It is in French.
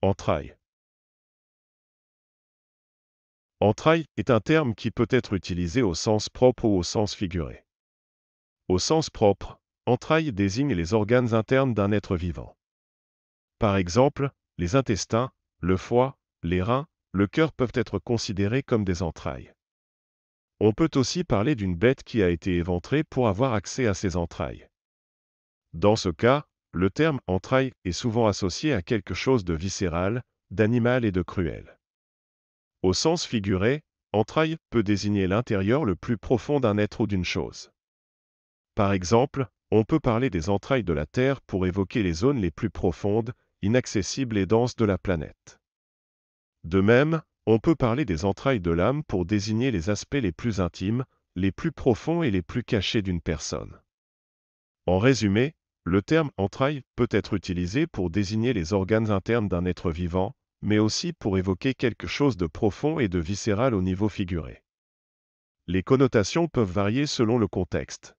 Entrailles. Entrailles est un terme qui peut être utilisé au sens propre ou au sens figuré. Au sens propre, entrailles désigne les organes internes d'un être vivant. Par exemple, les intestins, le foie, les reins, le cœur peuvent être considérés comme des entrailles. On peut aussi parler d'une bête qui a été éventrée pour avoir accès à ses entrailles. Dans ce cas, le terme entrailles est souvent associé à quelque chose de viscéral, d'animal et de cruel. Au sens figuré, entrailles peut désigner l'intérieur le plus profond d'un être ou d'une chose. Par exemple, on peut parler des entrailles de la Terre pour évoquer les zones les plus profondes, inaccessibles et denses de la planète. De même, on peut parler des entrailles de l'âme pour désigner les aspects les plus intimes, les plus profonds et les plus cachés d'une personne. En résumé, le terme entraille » peut être utilisé pour désigner les organes internes d'un être vivant, mais aussi pour évoquer quelque chose de profond et de viscéral au niveau figuré. Les connotations peuvent varier selon le contexte.